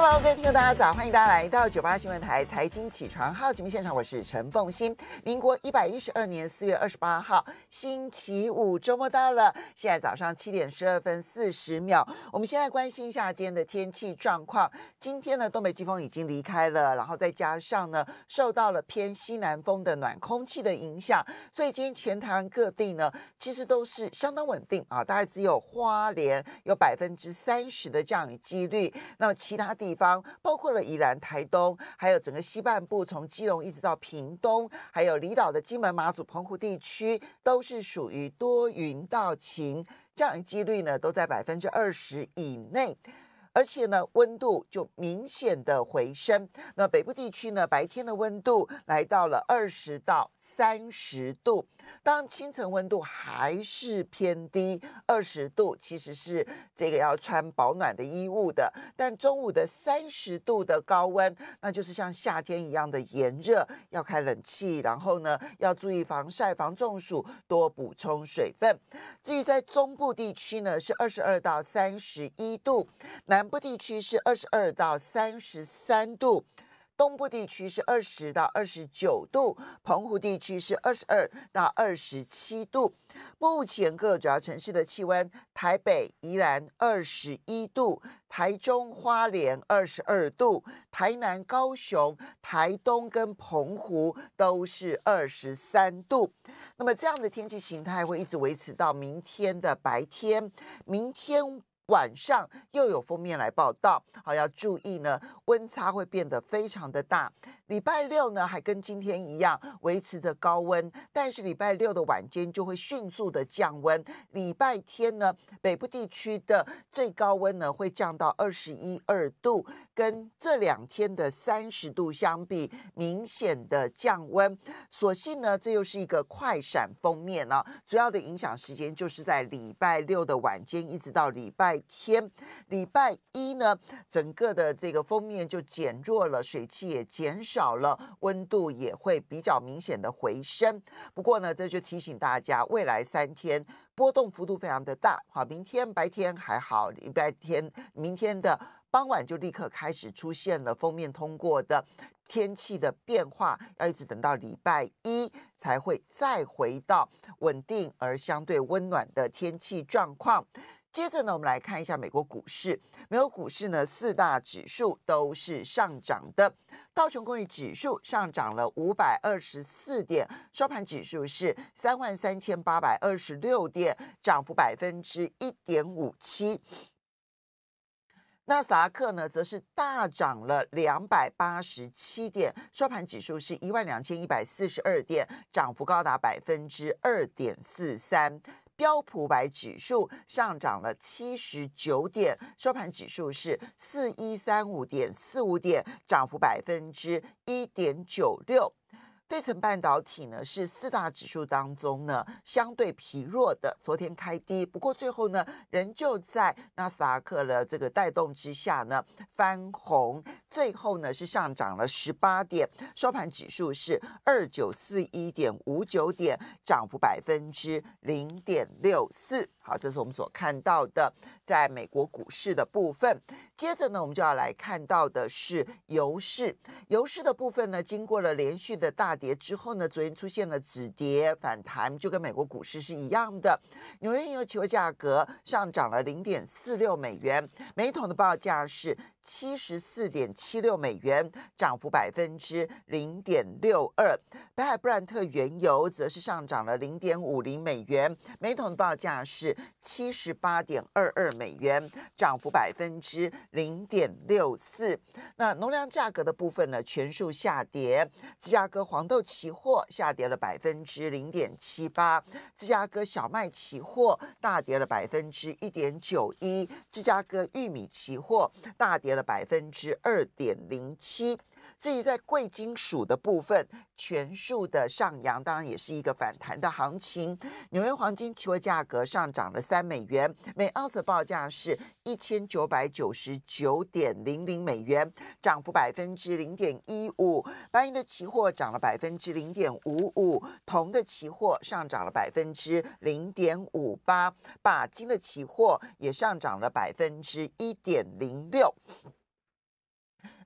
Hello，各位听众，大家早，欢迎大家来到九八新闻台财经起床号节目现场，我是陈凤欣。民国一百一十二年四月二十八号，星期五，周末到了，现在早上七点十二分四十秒。我们先来关心一下今天的天气状况。今天呢，东北季风已经离开了，然后再加上呢，受到了偏西南风的暖空气的影响，所以今天全台各地呢，其实都是相当稳定啊，大概只有花莲有百分之三十的降雨几率，那么其他地。地方包括了宜兰、台东，还有整个西半部，从基隆一直到屏东，还有离岛的金门、马祖、澎湖地区，都是属于多云到晴，降雨几率呢都在百分之二十以内。而且呢，温度就明显的回升。那北部地区呢，白天的温度来到了二十到三十度。当清晨温度还是偏低，二十度其实是这个要穿保暖的衣物的。但中午的三十度的高温，那就是像夏天一样的炎热，要开冷气，然后呢要注意防晒、防中暑，多补充水分。至于在中部地区呢，是二十二到三十一度，南。部地区是二十二到三十三度，东部地区是二十到二十九度，澎湖地区是二十二到二十七度。目前各主要城市的气温：台北、宜兰二十一度，台中、花莲二十二度，台南、高雄、台东跟澎湖都是二十三度。那么这样的天气形态会一直维持到明天的白天。明天。晚上又有封面来报道，好要注意呢，温差会变得非常的大。礼拜六呢，还跟今天一样维持着高温，但是礼拜六的晚间就会迅速的降温。礼拜天呢，北部地区的最高温呢会降到二十一二度，跟这两天的三十度相比，明显的降温。所幸呢，这又是一个快闪封面呢，主要的影响时间就是在礼拜六的晚间，一直到礼拜。天礼拜一呢，整个的这个封面就减弱了，水汽也减少了，温度也会比较明显的回升。不过呢，这就提醒大家，未来三天波动幅度非常的大。好，明天白天还好，礼拜天明天的傍晚就立刻开始出现了封面通过的天气的变化，要一直等到礼拜一才会再回到稳定而相对温暖的天气状况。接着呢，我们来看一下美国股市。美国股市呢，四大指数都是上涨的。道琼工业指数上涨了五百二十四点，收盘指数是三万三千八百二十六点，涨幅百分之一点五七。纳斯达克呢，则是大涨了两百八十七点，收盘指数是一万两千一百四十二点，涨幅高达百分之二点四三。标普百指数上涨了七十九点，收盘指数是四一三五点，四五点涨幅百分之一点九六。非成半导体呢是四大指数当中呢相对疲弱的，昨天开低，不过最后呢仍旧在纳斯达克的这个带动之下呢翻红，最后呢是上涨了十八点，收盘指数是二九四一点五九点，涨幅百分之零点六四。好，这是我们所看到的。在美国股市的部分，接着呢，我们就要来看到的是油市。油市的部分呢，经过了连续的大跌之后呢，昨天出现了止跌反弹，就跟美国股市是一样的。纽约原油期货价格上涨了零点四六美元，每桶的报价是。七十四点七六美元，涨幅百分之零点六二。北海布兰特原油则是上涨了零点五零美元，每桶的报价是七十八点二二美元，涨幅百分之零点六四。那农粮价格的部分呢，全数下跌。芝加哥黄豆期货下跌了百分之零点七八，芝加哥小麦期货大跌了百分之一点九一，芝加哥玉米期货大跌。百分之二点零七。至于在贵金属的部分，全数的上扬，当然也是一个反弹的行情。纽约黄金期货价格上涨了三美元，每盎司报价是一千九百九十九点零零美元，涨幅百分之零点一五。白银的期货涨了百分之零点五五，铜的期货上涨了百分之零点五八，钯金的期货也上涨了百分之一点零六。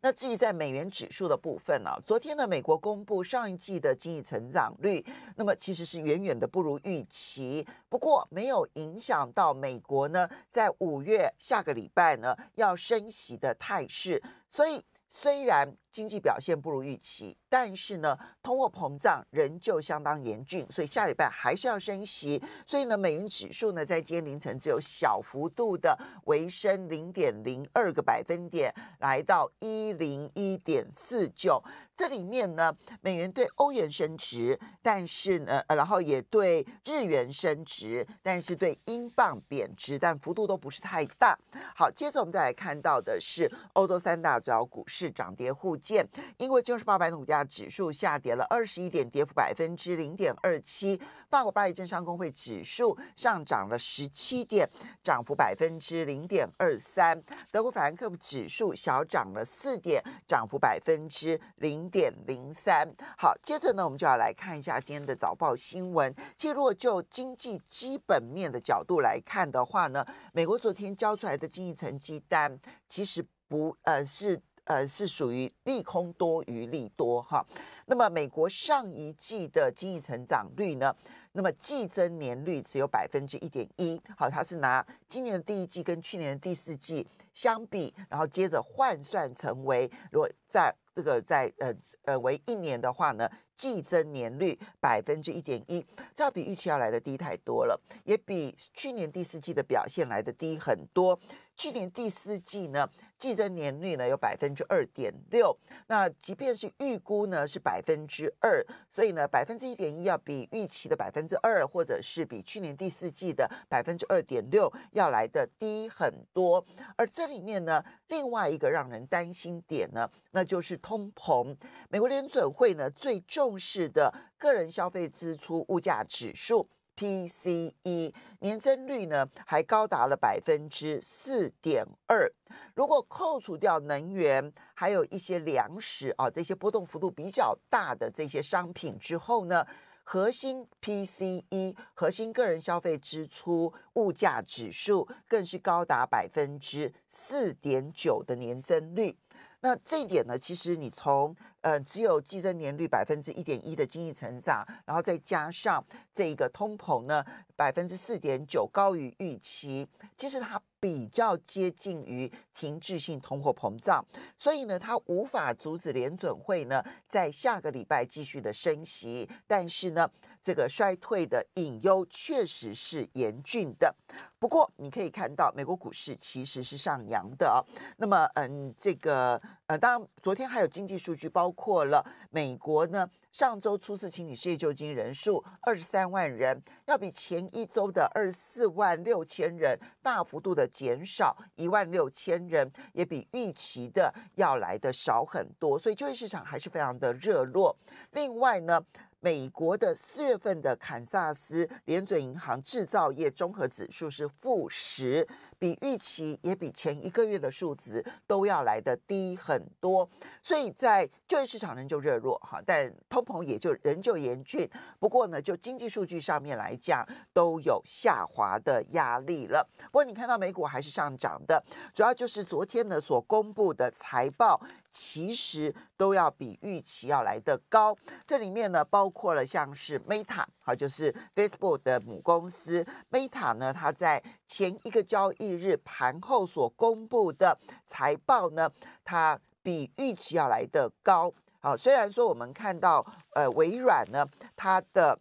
那至于在美元指数的部分呢？昨天呢，美国公布上一季的经济成长率，那么其实是远远的不如预期。不过没有影响到美国呢，在五月下个礼拜呢要升息的态势。所以虽然。经济表现不如预期，但是呢，通货膨胀仍旧相当严峻，所以下礼拜还是要升息。所以呢，美元指数呢在今天凌晨只有小幅度的微升零点零二个百分点，来到一零一点四九。这里面呢，美元对欧元升值，但是呢，呃，然后也对日元升值，但是对英镑贬值，但幅度都不是太大。好，接着我们再来看到的是欧洲三大主要股市涨跌互。见英国金融时报股价指数下跌了二十一点，跌幅百分之零点二七。法国巴黎政商工会指数上涨了十七点，涨幅百分之零点二三。德国法兰克福指数小涨了四点，涨幅百分之零点零三。好，接着呢，我们就要来看一下今天的早报新闻。其如果就经济基本面的角度来看的话呢，美国昨天交出来的经济成绩单其实不呃是。呃，是属于利空多于利多哈。那么，美国上一季的经济成长率呢？那么季增年率只有百分之一点一，好，它是拿今年的第一季跟去年的第四季相比，然后接着换算成为如果在这个在呃呃为一年的话呢，季增年率百分之一点一，这比预期要来的低太多了，也比去年第四季的表现来的低很多。去年第四季呢，季增年率呢有百分之二点六，那即便是预估呢是百分之二，所以呢百分之一点一要比预期的百分。百分之二，或者是比去年第四季的百分之二点六要来的低很多。而这里面呢，另外一个让人担心点呢，那就是通膨。美国联准会呢最重视的个人消费支出物价指数 PCE 年增率呢还高达了百分之四点二。如果扣除掉能源还有一些粮食啊这些波动幅度比较大的这些商品之后呢？核心 PCE、核心个人消费支出、物价指数更是高达百分之四点九的年增率。那这一点呢，其实你从。呃，只有计增年率百分之一点一的经济成长，然后再加上这个通膨呢百分之四点九高于预期，其实它比较接近于停滞性通货膨胀，所以呢，它无法阻止联准会呢在下个礼拜继续的升息，但是呢，这个衰退的隐忧确实是严峻的。不过你可以看到美国股市其实是上扬的哦。那么，嗯，这个呃，当然昨天还有经济数据包。括了美国呢，上周初次清理失业救济金人数二十三万人，要比前一周的二十四万六千人大幅度的减少一万六千人，也比预期的要来的少很多，所以就业市场还是非常的热络。另外呢，美国的四月份的堪萨斯联准银行制造业综合指数是负十。比预期也比前一个月的数值都要来的低很多，所以在就业市场仍旧热络哈，但通膨也就仍旧严峻。不过呢，就经济数据上面来讲，都有下滑的压力了。不过你看到美股还是上涨的，主要就是昨天呢所公布的财报，其实都要比预期要来的高。这里面呢包括了像是 Meta，好就是 Facebook 的母公司 Meta 呢，它在前一个交易日盘后所公布的财报呢，它比预期要来的高啊。虽然说我们看到呃微软呢，它的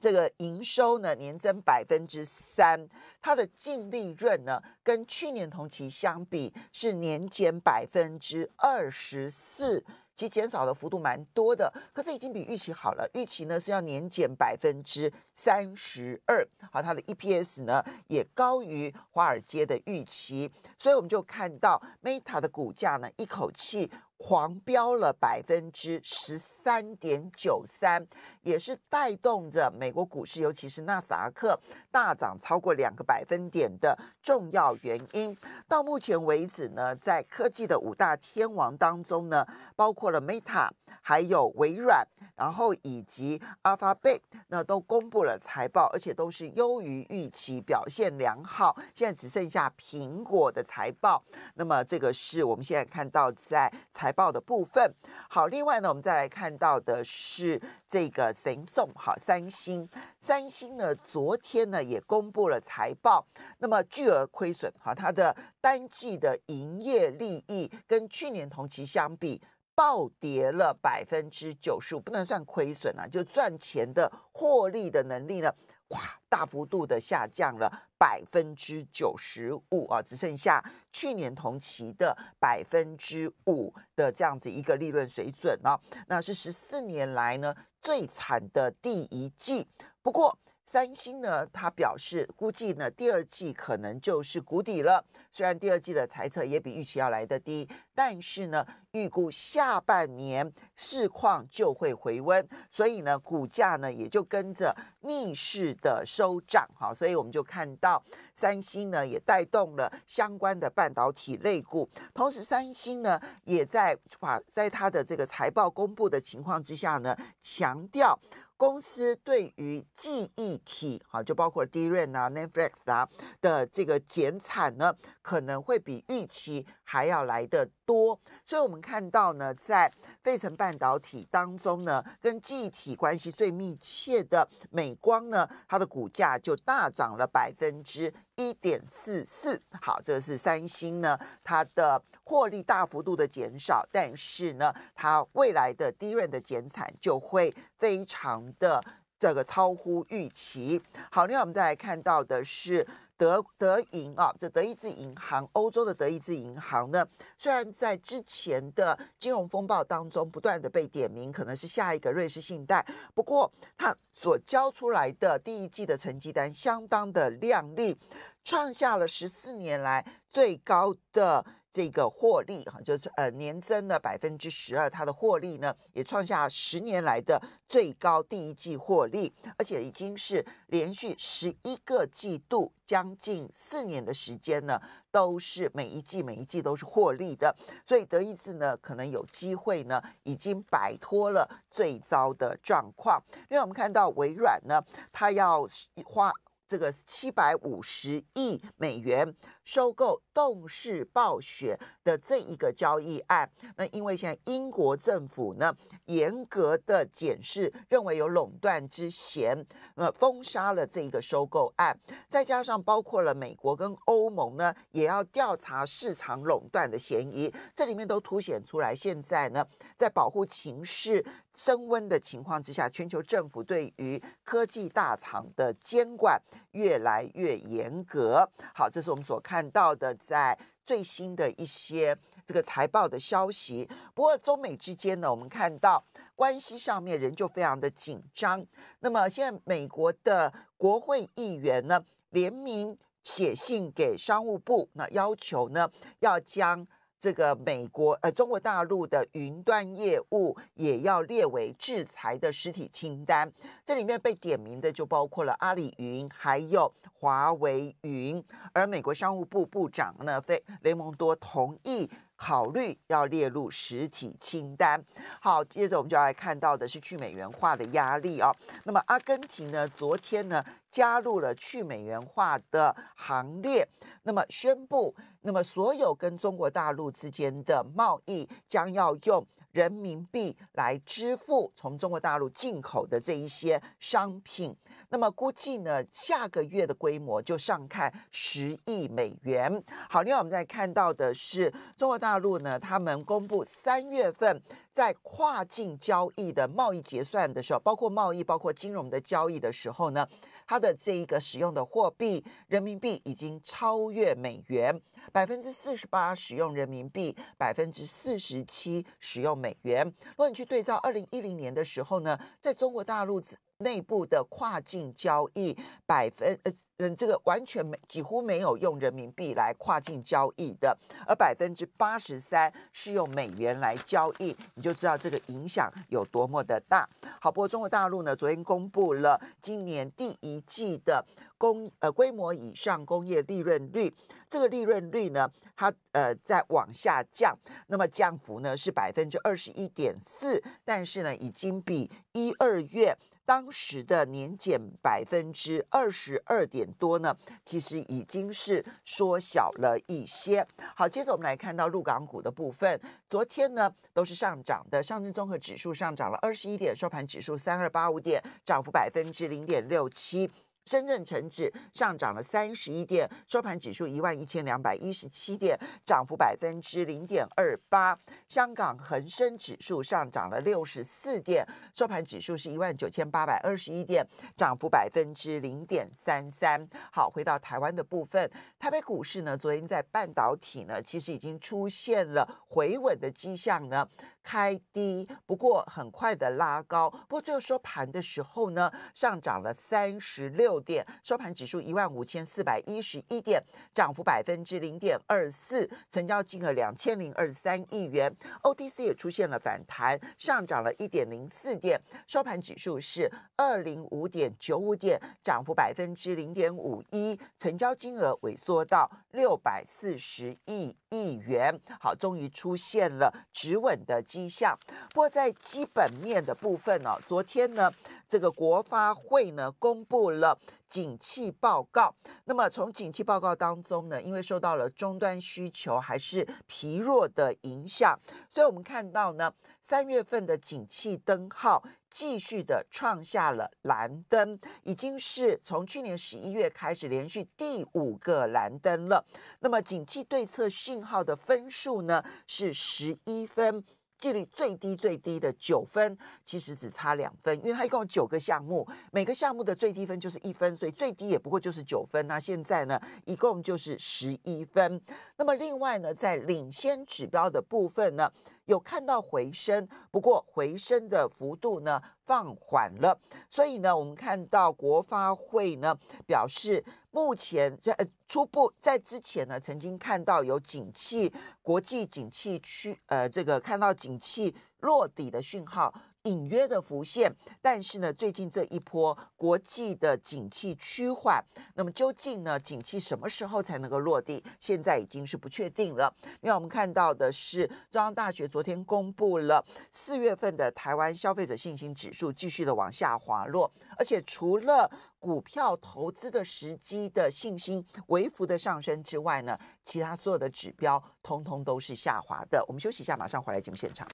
这个营收呢年增百分之三，它的净利润呢跟去年同期相比是年减百分之二十四。其减少的幅度蛮多的，可是已经比预期好了。预期呢是要年减百分之三十二，好，它的 EPS 呢也高于华尔街的预期，所以我们就看到 Meta 的股价呢一口气。狂飙了百分之十三点九三，也是带动着美国股市，尤其是纳斯达克大涨超过两个百分点的重要原因。到目前为止呢，在科技的五大天王当中呢，包括了 Meta。还有微软，然后以及阿法贝那都公布了财报，而且都是优于预期，表现良好。现在只剩下苹果的财报，那么这个是我们现在看到在财报的部分。好，另外呢，我们再来看到的是这个神送好，三星，三星呢昨天呢也公布了财报，那么巨额亏损哈，它的单季的营业利益跟去年同期相比。暴跌了百分之九十五，不能算亏损啊，就赚钱的获利的能力呢，哇，大幅度的下降了百分之九十五啊，只剩下去年同期的百分之五的这样子一个利润水准啊，那是十四年来呢最惨的第一季。不过，三星呢，他表示估计呢，第二季可能就是谷底了。虽然第二季的猜测也比预期要来得低，但是呢，预估下半年市况就会回温，所以呢，股价呢也就跟着逆势的收涨。好，所以我们就看到三星呢也带动了相关的半导体类股。同时，三星呢也在把在它的这个财报公布的情况之下呢，强调。公司对于记忆体，哈，就包括 D 瑞啊、Netflix 啊的这个减产呢，可能会比预期。还要来得多，所以我们看到呢，在费城半导体当中呢，跟记忆体关系最密切的美光呢，它的股价就大涨了百分之一点四四。好，这是三星呢，它的获利大幅度的减少，但是呢，它未来的低润的减产就会非常的这个超乎预期。好，另外我们再来看到的是。德德银啊，这德意志银行，欧洲的德意志银行呢？虽然在之前的金融风暴当中不断的被点名，可能是下一个瑞士信贷，不过它所交出来的第一季的成绩单相当的亮丽，创下了十四年来最高的。这个获利哈，就是呃年增的百分之十二，它的获利呢也创下十年来的最高第一季获利，而且已经是连续十一个季度，将近四年的时间呢，都是每一季每一季都是获利的。所以，德意志呢可能有机会呢，已经摆脱了最糟的状况。另外，我们看到微软呢，它要花。这个七百五十亿美元收购动视暴雪的这一个交易案，那因为现在英国政府呢严格的检视，认为有垄断之嫌，呃，封杀了这一个收购案。再加上包括了美国跟欧盟呢，也要调查市场垄断的嫌疑。这里面都凸显出来，现在呢，在保护情势升温的情况之下，全球政府对于科技大厂的监管。越来越严格，好，这是我们所看到的，在最新的一些这个财报的消息。不过，中美之间呢，我们看到关系上面仍旧非常的紧张。那么，现在美国的国会议员呢，联名写信给商务部，那要求呢，要将。这个美国呃中国大陆的云端业务也要列为制裁的实体清单，这里面被点名的就包括了阿里云，还有华为云，而美国商务部部长呢费雷蒙多同意。考虑要列入实体清单。好，接着我们就来看到的是去美元化的压力哦。那么阿根廷呢，昨天呢加入了去美元化的行列，那么宣布，那么所有跟中国大陆之间的贸易将要用。人民币来支付从中国大陆进口的这一些商品，那么估计呢，下个月的规模就上看十亿美元。好，另外我们再看到的是，中国大陆呢，他们公布三月份在跨境交易的贸易结算的时候，包括贸易，包括金融的交易的时候呢。它的这一个使用的货币人民币已经超越美元，百分之四十八使用人民币，百分之四十七使用美元。如果你去对照二零一零年的时候呢，在中国大陆。内部的跨境交易百分呃嗯，这个完全没几乎没有用人民币来跨境交易的，而百分之八十三是用美元来交易，你就知道这个影响有多么的大。好，不过中国大陆呢，昨天公布了今年第一季的工呃规模以上工业利润率，这个利润率呢，它呃在往下降，那么降幅呢是百分之二十一点四，但是呢已经比一二月当时的年减百分之二十二点多呢，其实已经是缩小了一些。好，接着我们来看到陆港股的部分，昨天呢都是上涨的，上证综合指数上涨了二十一点，收盘指数三二八五点，涨幅百分之零点六七。深圳成指上涨了三十一点，收盘指数一万一千两百一十七点，涨幅百分之零点二八。香港恒生指数上涨了六十四点，收盘指数是一万九千八百二十一点，涨幅百分之零点三三。好，回到台湾的部分，台北股市呢，昨天在半导体呢，其实已经出现了回稳的迹象呢。开低，不过很快的拉高，不过最后收盘的时候呢，上涨了三十六点，收盘指数一万五千四百一十一点，涨幅百分之零点二四，成交金额两千零二十三亿元。OTC 也出现了反弹，上涨了一点零四点，收盘指数是二零五点九五点，涨幅百分之零点五一，成交金额萎缩到六百四十亿亿元。好，终于出现了止稳的。迹象。不过，在基本面的部分呢，昨天呢，这个国发会呢公布了景气报告。那么，从景气报告当中呢，因为受到了终端需求还是疲弱的影响，所以我们看到呢，三月份的景气灯号继续的创下了蓝灯，已经是从去年十一月开始连续第五个蓝灯了。那么，景气对策信号的分数呢是十一分。纪律最低最低的九分，其实只差两分，因为它一共九个项目，每个项目的最低分就是一分，所以最低也不过就是九分。那现在呢，一共就是十一分。那么另外呢，在领先指标的部分呢。有看到回升，不过回升的幅度呢放缓了，所以呢，我们看到国发会呢表示，目前在初步在之前呢，曾经看到有景气国际景气区呃这个看到景气落底的讯号。隐约的浮现，但是呢，最近这一波国际的景气趋缓，那么究竟呢，景气什么时候才能够落地？现在已经是不确定了。因为我们看到的是，中央大学昨天公布了四月份的台湾消费者信心指数，继续的往下滑落，而且除了股票投资的时机的信心微幅的上升之外呢，其他所有的指标通通都是下滑的。我们休息一下，马上回来节目现场。